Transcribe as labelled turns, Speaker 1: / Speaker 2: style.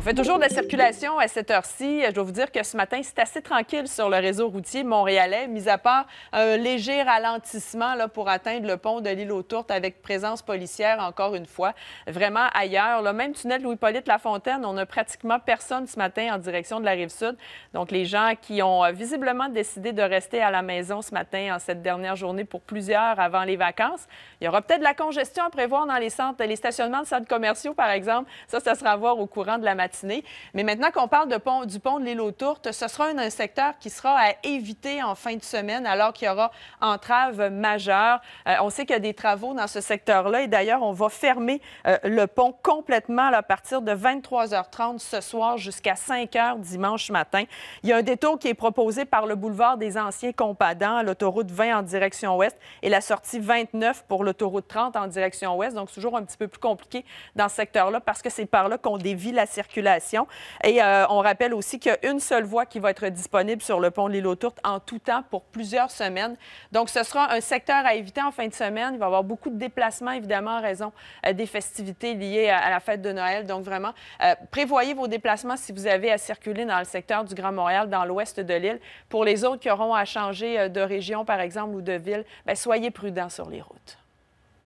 Speaker 1: On fait toujours de la circulation à cette heure-ci. Euh, je dois vous dire que ce matin, c'est assez tranquille sur le réseau routier montréalais, mis à part un léger ralentissement là, pour atteindre le pont de l'île aux Tourtes avec présence policière encore une fois. Vraiment ailleurs. Le même tunnel Louis-Polyte Fontaine. on n'a pratiquement personne ce matin en direction de la rive sud. Donc les gens qui ont euh, visiblement décidé de rester à la maison ce matin en cette dernière journée pour plusieurs avant les vacances, il y aura peut-être de la congestion à prévoir dans les centres, les stationnements de centres commerciaux, par exemple. Ça, ça sera à voir au courant de la matinée. Mais maintenant qu'on parle du pont de l'île aux Tourtes, ce sera un, secteur qui sera à éviter en fin de semaine, alors qu'il y aura entrave majeure. Euh, on sait qu'il y a des travaux dans ce secteur-là. Et d'ailleurs, on va fermer euh, le pont complètement à partir de 23h30 ce soir jusqu'à 5h dimanche matin. Il y a un détour qui est proposé par le boulevard des Anciens compadants l'autoroute 20 en direction ouest et la sortie 29 pour le Autoroute 30 en direction ouest. Donc, toujours un petit peu plus compliqué dans ce secteur-là parce que c'est par là qu'on dévie la circulation. Et euh, on rappelle aussi qu'il y a une seule voie qui va être disponible sur le pont de l'île aux en tout temps pour plusieurs semaines. Donc, ce sera un secteur à éviter en fin de semaine. Il va y avoir beaucoup de déplacements, évidemment, en raison euh, des festivités liées à, la fête de Noël. Donc, vraiment, euh, prévoyez vos déplacements si vous avez à circuler dans le secteur du Grand Montréal, dans l'ouest de l'île. Pour les autres qui auront à changer de région, par exemple, ou de ville, ben, soyez prudents sur les routes.